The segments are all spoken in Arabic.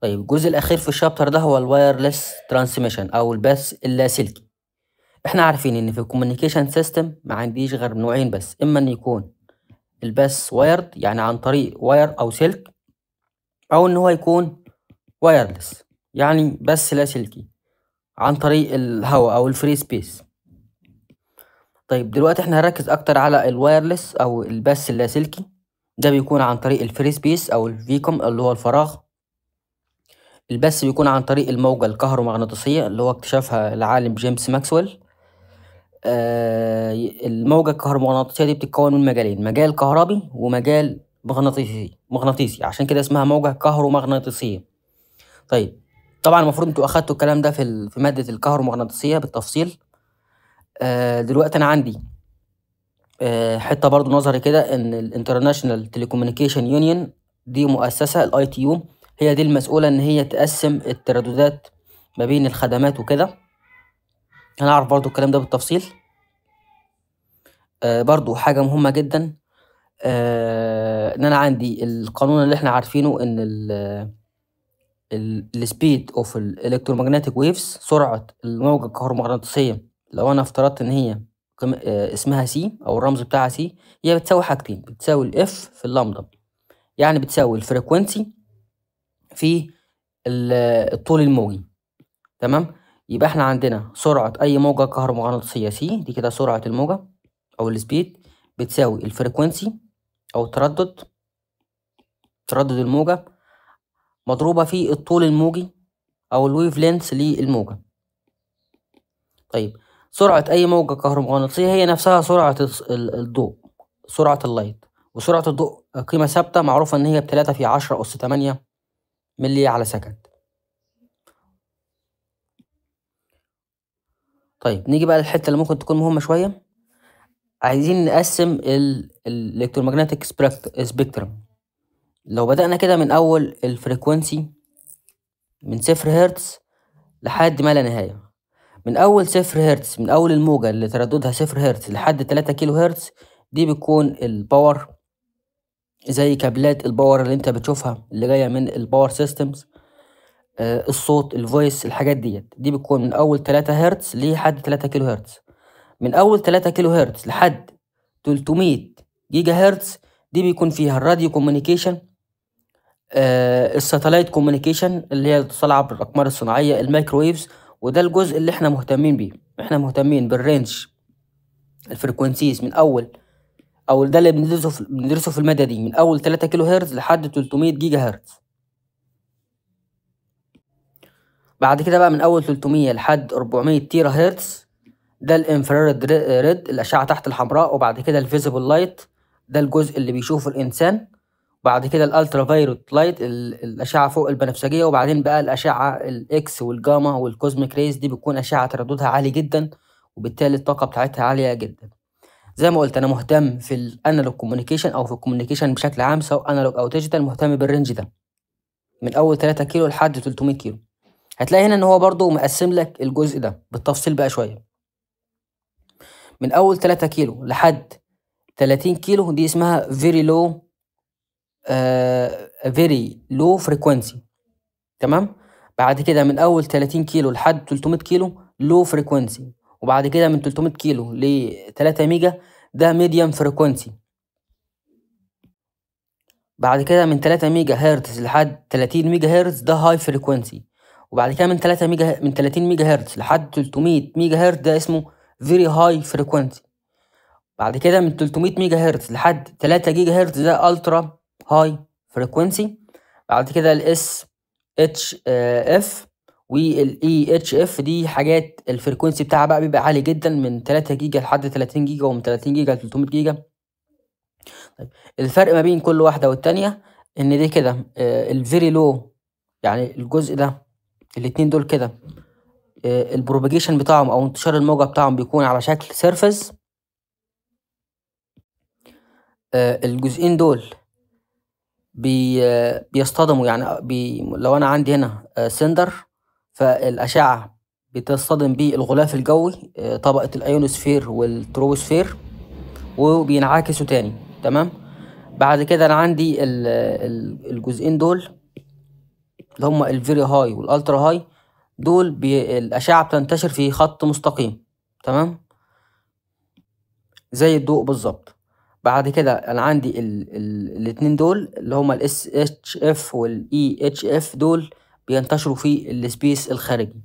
طيب الجزء الاخير في الشابتر ده هو الوايرلس ترانسميشن او البث اللاسلكي احنا عارفين ان في الكوميونيكيشن سيستم ما عنديش غير نوعين بس اما ان يكون البث وايرد يعني عن طريق واير او سلك او ان هو يكون وايرلس يعني بث لاسلكي عن طريق الهواء او الفري سبيس طيب دلوقتي احنا هنركز اكتر على الوايرلس او البث اللاسلكي ده بيكون عن طريق الفري سبيس او الفيكوم اللي هو الفراغ البث بيكون عن طريق الموجة الكهرومغناطيسية اللي هو اكتشافها العالم جيمس ماكسويل آه الموجة الكهرومغناطيسية دي بتتكون من مجالين مجال كهربي ومجال مغناطيسي مغناطيسي عشان كده اسمها موجة كهرومغناطيسية طيب طبعا المفروض انتوا اخدتوا الكلام ده في في مادة الكهرومغناطيسية بالتفصيل آه دلوقتي انا عندي آه حتة برضو نظري كده ان الانترناشنال تليكومنيكيشن يونيون دي مؤسسة الاي تي يو هي دي المسؤولة إن هي تقسم الترددات ما بين الخدمات وكده هنعرف برضو الكلام ده بالتفصيل آه برضو حاجة مهمة جدا آه إن أنا عندي القانون اللي إحنا عارفينه إن السبيد اوف الالكترومagnetic ويفز سرعة الموجة الكهرومغناطيسية لو أنا افترضت إن هي آه، اسمها سي أو الرمز بتاعها سي هي بتساوي حاجتين بتساوي الاف في اللامدا يعني بتساوي الفريكونسي في الطول الموجي تمام يبقى احنا عندنا سرعة أي موجة كهرومغناطيسية سي دي كده سرعة الموجة أو السبيد بتساوي الفريكونسي أو التردد تردد الموجة مضروبة في الطول الموجي أو الويف لينث للموجة طيب سرعة أي موجة كهرومغناطيسية هي نفسها سرعة الضوء سرعة اللايت وسرعة الضوء قيمة ثابتة معروفة إن هي بتلاتة في عشرة أس تمانية ملي على سكند طيب نيجي بقى للحته اللي ممكن تكون مهمه شويه عايزين نقسم الالكترومغناطيك سبيكترم لو بدأنا كده من أول الفريكونسي من صفر هرتز لحد ما لا نهاية من أول صفر هرتز من أول الموجة اللي ترددها صفر هرتز لحد تلاتة كيلو هرتز دي بتكون الباور زي كابلات الباور اللي انت بتشوفها اللي جايه من الباور سيستمز آه الصوت الفويس الحاجات ديت دي بتكون من اول 3 هرتز لحد 3 كيلو هرتز من اول 3 كيلو هرتز لحد 300 جيجا هرتز دي بيكون فيها الراديو كوميونيكيشن آه الساتلايت كوميونيكيشن اللي هي الاتصال عبر الاقمار الصناعيه الميكرويفز وده الجزء اللي احنا مهتمين بيه احنا مهتمين بالرينج الفريكونسيز من اول او ده اللي بندرسه في بندرسه في الماده دي من اول 3 كيلو هرتز لحد 300 جيجا هرتز بعد كده بقى من اول 300 لحد 400 تيرا هرتز ده الانفراريد ريد الاشعه تحت الحمراء وبعد كده الفيزيبل لايت ده الجزء اللي بيشوفه الانسان وبعد كده الالترا فايروت لايت الاشعه فوق البنفسجيه وبعدين بقى الاشعه الاكس والجاما والكوزميك ريز دي بتكون اشعه ترددها عالي جدا وبالتالي الطاقه بتاعتها عاليه جدا زي ما قلت انا مهتم في الانالوج كوميونيكيشن او في الكوميونيكيشن بشكل عام سواء انالوج او ديجيتال مهتم بالرينج ده من اول 3 كيلو لحد 300 كيلو هتلاقي هنا ان هو برضو مقسم لك الجزء ده بالتفصيل بقى شويه من اول 3 كيلو لحد 30 كيلو دي اسمها فيري لو فيري لو فريكوانسي تمام بعد كده من اول 30 كيلو لحد 300 كيلو لو فريكوانسي وبعد كده من 300 كيلو ل 3 ميجا ده ميديم فريكونسي بعد كده من 3 ميجا هرتز لحد 30 ميجا هرتز ده هاي فريكونسي وبعد كده من 3 ميجا من 30 ميجا هرتز لحد 300 ميجا هرتز ده اسمه فيري هاي فريكونسي بعد كده من 300 ميجا هرتز لحد 3 جيجا هرتز ده الترا هاي فريكونسي بعد كده الاس اتش اف والاي اتش e اف دي حاجات الفريكونسي بتاعها بقى بيبقى عالي جدا من 3 جيجا لحد 30 جيجا ومن 30 جيجا ل 300 جيجا طيب الفرق ما بين كل واحده والتانيه ان دي كده آه، الفيري لو يعني الجزء ده الاتنين دول كده آه، البروباجيشن بتاعهم او انتشار الموجه بتاعهم بيكون على شكل سيرفيس آه، الجزئين دول بيصطدموا يعني بي لو انا عندي هنا سندر فالأشعة بتصطدم بالغلاف الجوي آه، طبقة الأيونوسفير والتروبوسفير وبينعكسوا تاني تمام بعد كده أنا عندي الجزئين دول اللي هما الفيري هاي والالترا هاي دول الأشعة بتنتشر في خط مستقيم تمام زي الضوء بالظبط بعد كده انا عندي ال ال الاتنين دول اللي هما الاس اتش اف والاي اتش e اف دول بينتشروا في السبيس الخارجي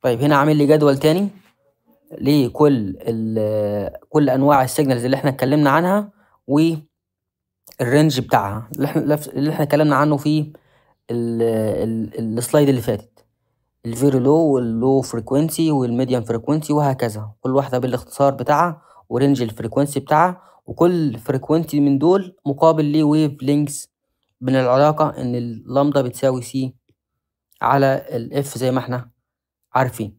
طيب هنا عامل لي جدول تاني لكل كل انواع السيجنالز اللي احنا اتكلمنا عنها والرينج بتاعها اللي احنا اتكلمنا عنه في السلايد اللي فاتت الفيري لو واللو فريكوينسي والميديم فريكوينسي وهكذا كل واحده بالاختصار بتاعها ورينج الفريكوينسي بتاعها وكل فريكوينتي من دول مقابل ليه ويف لينكس من العلاقة إن اللامدا بتساوي سي على الإف زي ما إحنا عارفين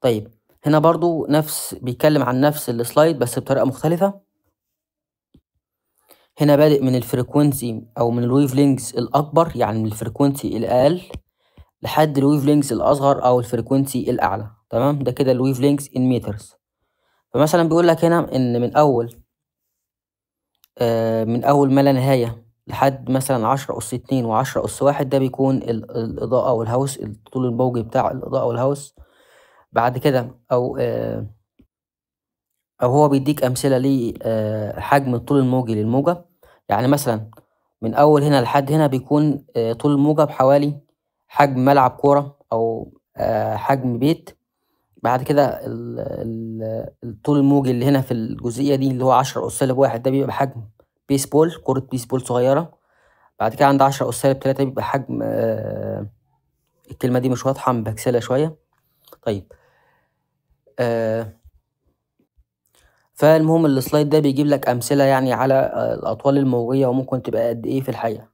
طيب هنا برضو نفس بيتكلم عن نفس السلايد بس بطريقة مختلفة هنا بادئ من الفريكوينسي أو من الويف لينكس الأكبر يعني من الفريكوينسي الأقل لحد الويف لينكس الأصغر أو الفريكوينسي الأعلى تمام ده كده الويف لينكس ان مترز فمثلا بيقول لك هنا ان من اول آه من اول ما لا نهايه لحد مثلا عشرة أس اتنين وعشرة أس واحد ده بيكون الإضاءة والهوس الطول الموجي بتاع الإضاءة والهوس بعد كده أو آه أو هو بيديك أمثلة لحجم آه، الطول الموجي للموجة يعني مثلا من أول هنا لحد هنا بيكون آه، طول الموجة بحوالي حجم ملعب كورة أو آه، حجم بيت بعد كده الطول الموجي اللي هنا في الجزئية دي اللي هو عشرة أس سالب واحد ده بيبقى بحجم بيسبول كرة بيسبول صغيرة بعد كده عند عشرة أس سالب تلاتة بيبقى حجم آه الكلمة دي مش واضحة مبكسلة شوية طيب آه فالمهم السلايد ده بيجيب لك أمثلة يعني على آه، الأطوال الموجية وممكن تبقى قد إيه في الحقيقة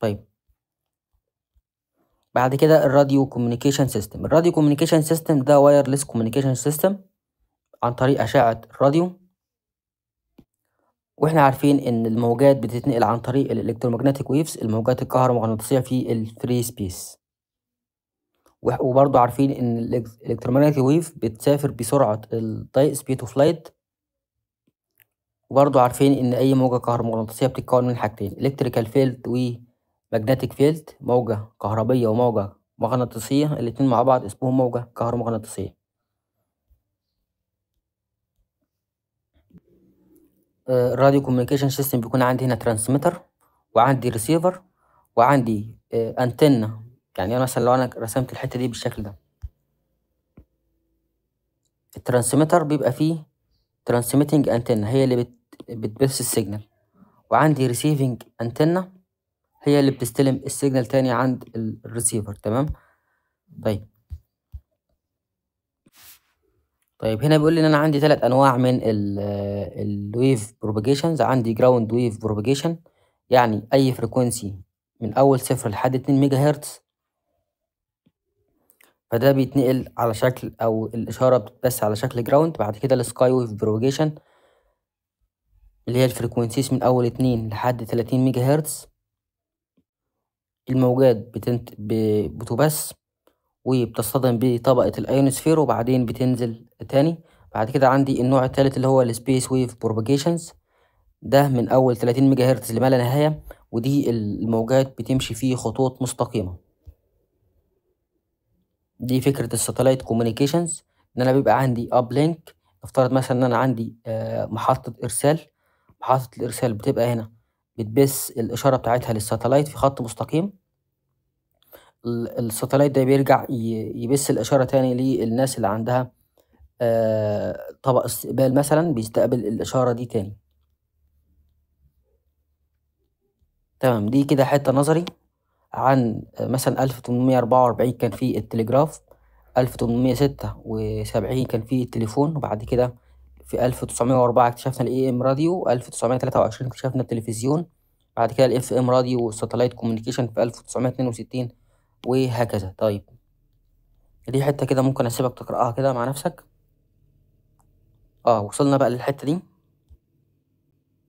طيب بعد كده الراديو كوميونيكيشن سيستم الراديو كوميونيكيشن سيستم ده وايرلس كوميونيكيشن سيستم عن طريق أشعة الراديو واحنا عارفين ان الموجات بتتنقل عن طريق الالكترومagnetic ويفز الموجات الكهرومغناطيسية في الفري سبيس وبرضه عارفين ان الالكترومagnetic ويف بتسافر بسرعة الضيق سبيد اوف لايت وبرضه عارفين ان اي موجة كهرومغناطيسية بتتكون من حاجتين electrical field و ماجنتيك فيلد موجة كهربية وموجة مغناطيسية الاتنين مع بعض اسمهم موجة كهرومغناطيسية الراديو كوميونيكيشن سيستم بيكون عندي هنا ترانسميتر وعندي ريسيفر وعندي انتنة يعني انا مثلا لو انا رسمت الحتة دي بالشكل ده الترانسميتر بيبقى فيه ترانسميتنج انتنة هي اللي بتبث السيجنال وعندي ريسيفنج انتنة هي اللي بتستلم السيجنال تاني عند الريسيفر تمام طيب طيب هنا بيقول لي ان انا عندي ثلاث انواع من الويف بروباجيشنز عندي جراوند ويف بروباجيشن يعني اي فريكونسي من اول صفر لحد 2 ميجا هرتز فده بيتنقل على شكل او الاشاره بس على شكل جراوند بعد كده السكاي ويف بروباجيشن اللي هي الفريكوانسيز من اول اتنين لحد تلاتين ميجا هرتز الموجات بتنت... ب... بتبث وبتصطدم بطبقة الأيونسفير وبعدين بتنزل تاني بعد كده عندي النوع التالت اللي هو السبيس ويف بروباجيشنز ده من أول 30 ميجا هرتز لما لا نهاية ودي الموجات بتمشي فيه خطوط مستقيمة دي فكرة الساتلايت كوميونيكيشنز إن أنا بيبقى عندي أب لينك نفترض مثلا إن أنا عندي آه، محطة إرسال محطة الإرسال بتبقى هنا بتبث الإشارة بتاعتها للساتلايت في خط مستقيم الساتلايت ده بيرجع يبث الإشارة تاني للناس اللي عندها آه، طبق استقبال مثلا بيستقبل الإشارة دي تاني تمام دي كده حتة نظري عن مثلا 1844 كان في التلجراف 1876 كان في التليفون وبعد كده في 1904 اكتشفنا الاي ام راديو 1923 اكتشفنا التلفزيون بعد كده الاف ام راديو والساتلايت كوميونيكيشن في 1962 وهكذا طيب دي حتة كده ممكن اسيبك تقراها كده مع نفسك اه وصلنا بقى للحتة دي